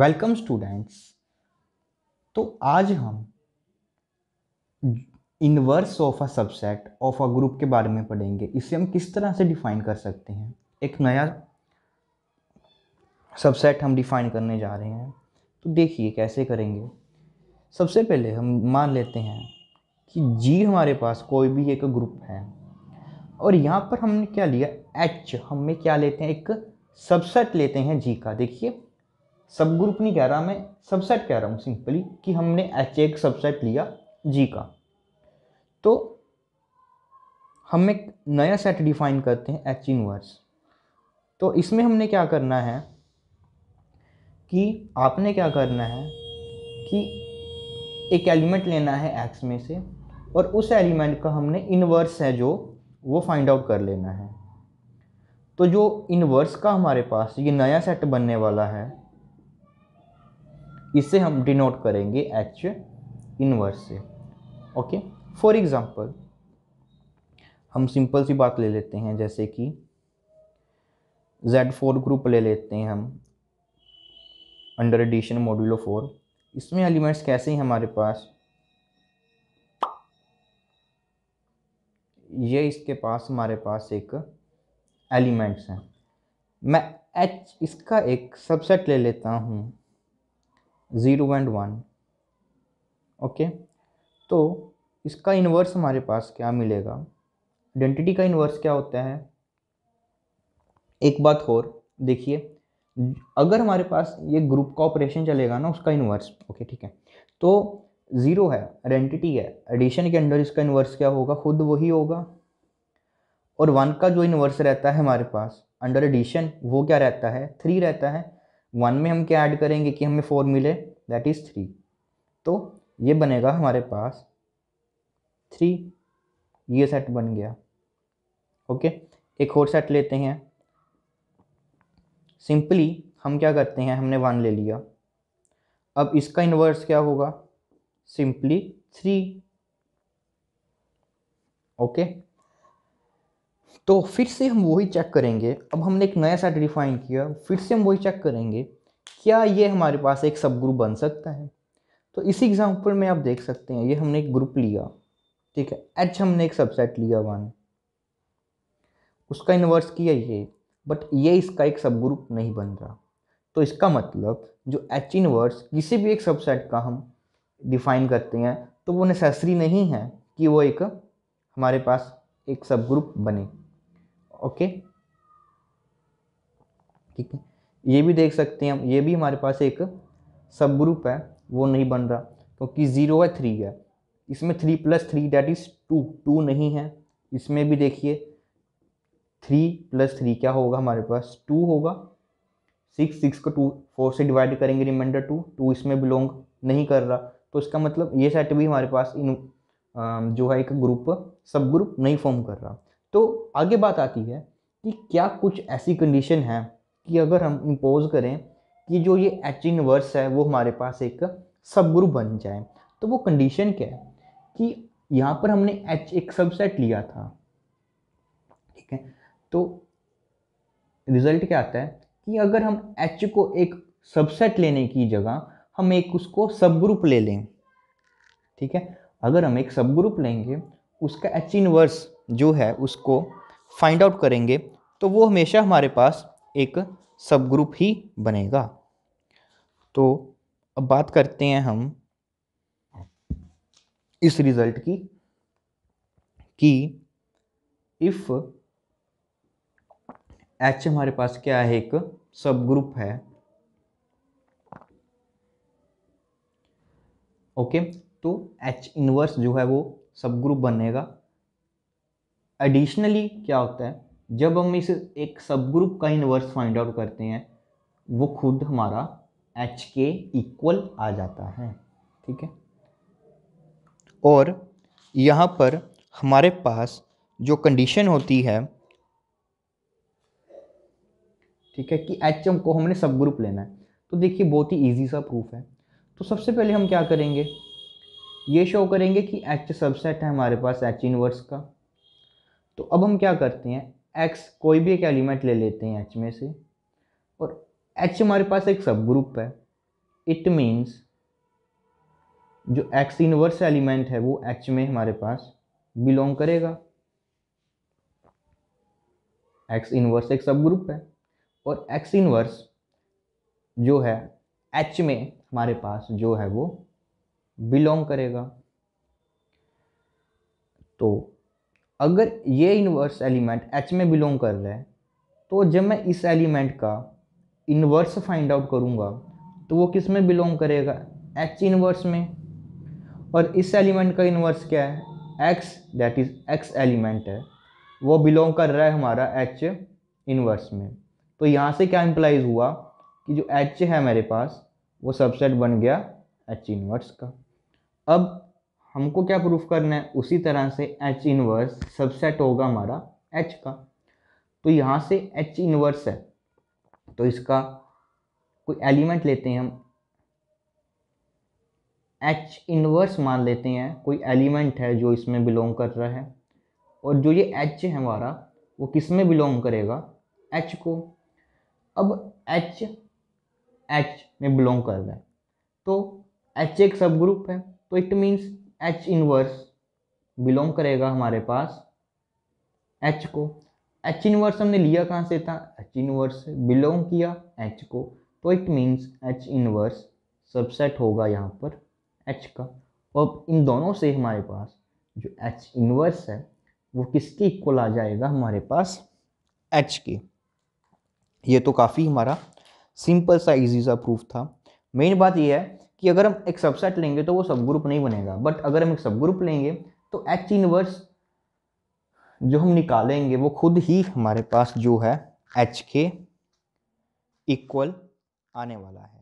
welcome students तो आज हम inverse of a subset of a group के बारे में पढ़ेंगे इसे हम किस तरह से डिफाइन कर सकते हैं एक नया सबसेट हम डिफाइन करने जा रहे हैं तो देखिए कैसे करेंगे सबसे पहले हम मान लेते हैं कि जी हमारे पास कोई भी एक ग्रुप है और यहाँ पर हमने क्या लिया एच हमें क्या लेते हैं एक सबसेट लेते हैं जी का देखिए सब ग्रुप नहीं कह रहा मैं सबसेट कह रहा हूँ सिंपली कि हमने एच एक सबसेट लिया जी का तो हम एक नया सेट डिफाइन करते हैं एच इनवर्स तो इसमें हमने क्या करना है कि आपने क्या करना है कि एक एलिमेंट लेना है एक्स में से और उस एलिमेंट का हमने इनवर्स है जो वो फाइंड आउट कर लेना है तो जो इनवर्स का हमारे पास ये नया सेट बनने वाला है इसे हम डिनोट करेंगे एच इनवर्स से ओके फॉर एग्ज़ाम्पल हम सिंपल सी बात ले लेते हैं जैसे कि जेड फोर ग्रुप ले लेते हैं हम अंडर एडिशन मॉड्यूलो फोर इसमें एलिमेंट्स कैसे हैं हमारे पास ये इसके पास हमारे पास एक एलिमेंट्स हैं मैं एच इसका एक सबसेट ले लेता हूँ ज़ीरो एंड वन ओके तो इसका इन्वर्स हमारे पास क्या मिलेगा आइडेंटिटी का इन्वर्स क्या होता है एक बात और देखिए अगर हमारे पास ये ग्रुप का ऑपरेशन चलेगा ना उसका इन्वर्स ओके ठीक है तो ज़ीरो है आइडेंटिटी है एडिशन के अंडर इसका इन्वर्स क्या होगा खुद वही होगा और वन का जो इन्वर्स रहता है हमारे पास अंडर एडिशन वो क्या रहता है थ्री रहता है वन में हम क्या ऐड करेंगे कि हमें फोर मिले दैट इज़ थ्री तो ये बनेगा हमारे पास थ्री ये सेट बन गया ओके एक और सेट लेते हैं सिंपली हम क्या करते हैं हमने वन ले लिया अब इसका इन्वर्स क्या होगा सिंपली थ्री ओके तो फिर से हम वही चेक करेंगे अब हमने एक नया सेट डिफाइन किया फिर से हम वही चेक करेंगे क्या ये हमारे पास एक सब ग्रुप बन सकता है तो इसी एग्जाम्पल में आप देख सकते हैं ये हमने एक ग्रुप लिया ठीक है एच हमने एक सबसेट लिया वन उसका इन्वर्स किया ये बट ये इसका एक सब ग्रुप नहीं बन रहा तो इसका मतलब जो एच इनवर्स किसी भी एक सबसेट का हम डिफाइन करते हैं तो वो नेसेसरी नहीं है कि वो एक हमारे पास एक सब ग्रुप बने ओके ठीक है ये भी देख सकते हैं हम ये भी हमारे पास एक सब ग्रुप है वो नहीं बन रहा क्योंकि ज़ीरो है थ्री है इसमें three plus three that is two two नहीं है इसमें भी देखिए थ्री प्लस थ्री क्या होगा हमारे पास टू होगा सिक्स सिक्स को टू फोर से डिवाइड करेंगे रिमाइंडर टू टू इसमें बिलोंग नहीं कर रहा तो इसका मतलब ये सेट भी हमारे पास इन जो है एक ग्रुप सब ग्रुप नहीं फॉर्म कर रहा तो आगे बात आती है कि क्या कुछ ऐसी कंडीशन है कि अगर हम इम्पोज करें कि जो ये एच इनवर्स है वो हमारे पास एक सब ग्रुप बन जाए तो वो कंडीशन क्या है कि यहाँ पर हमने एच एक सबसेट लिया था ठीक है तो रिजल्ट क्या आता है कि अगर हम एच को एक सबसेट लेने की जगह हम एक उसको सब ग्रुप ले लें ठीक है अगर हम एक सब ग्रुप लेंगे उसका एच इनवर्स जो है उसको फाइंड आउट करेंगे तो वो हमेशा हमारे पास एक सब ग्रुप ही बनेगा तो अब बात करते हैं हम इस रिजल्ट की कि इफ एच हमारे पास क्या है एक सब ग्रुप है ओके तो एच इनवर्स जो है वो सब ग्रुप बनेगा एडिशनली क्या होता है जब हम इस एक सब ग्रुप का इनवर्स फाइंड आउट करते हैं वो खुद हमारा एच के इक्वल आ जाता है ठीक है और यहाँ पर हमारे पास जो कंडीशन होती है ठीक है कि एच एम को हमने सब ग्रुप लेना है तो देखिए बहुत ही इजी सा प्रूफ है तो सबसे पहले हम क्या करेंगे ये शो करेंगे कि एच सबसेट है हमारे पास एच इनवर्स का तो अब हम क्या करते हैं एक्स कोई भी एक एलिमेंट ले लेते हैं एच में से और एच हमारे पास एक सब ग्रुप है इट मीन्स जो एक्स इनवर्स एलिमेंट है वो एच में हमारे पास बिलोंग करेगा एक्स इनवर्स एक सब ग्रुप है और एक्स इनवर्स जो है एच में हमारे पास जो है वो बिलोंग करेगा तो अगर ये इन्वर्स एलिमेंट एच में बिलोंग कर रहा है तो जब मैं इस एलिमेंट का इन्वर्स फाइंड आउट करूँगा तो वो किस में बिलोंग करेगा एच इन्वर्स में और इस एलिमेंट का इन्वर्स क्या है X that is X element है वो बिलोंग कर रहा है हमारा एच इन्वर्स में तो यहाँ से क्या इम्प्लाइज हुआ कि जो एच है मेरे पास वो सबसेट बन गया एच इन्वर्स का अब हमको क्या प्रूफ करना है उसी तरह से एच इनवर्स सबसेट होगा हमारा एच का तो यहाँ से एच इनवर्स है तो इसका कोई एलिमेंट लेते हैं हम एच इनवर्स मान लेते हैं कोई एलिमेंट है जो इसमें बिलोंग कर रहा है और जो ये एच है हमारा वो किस में बिलोंग करेगा एच को अब एच एच में बिलोंग कर रहा है तो एच एक सब ग्रुप है तो it means H inverse belong करेगा हमारे पास एच को एच इनवर्स हमने लिया कहाँ से था एच इनवर्स बिलोंग किया एच को तो it means H inverse subset होगा यहाँ पर एच का और इन दोनों से हमारे पास जो एच इनवर्स है वो किसके इक्वल आ जाएगा हमारे पास एच के ये तो काफ़ी हमारा सिंपल सा इजी सा प्रूफ था मेन बात ये है कि अगर हम एक सबसेट लेंगे तो वो सब ग्रुप नहीं बनेगा बट अगर हम एक सब ग्रुप लेंगे तो एच इनवर्स जो हम निकालेंगे वो खुद ही हमारे पास जो है एच के इक्वल आने वाला है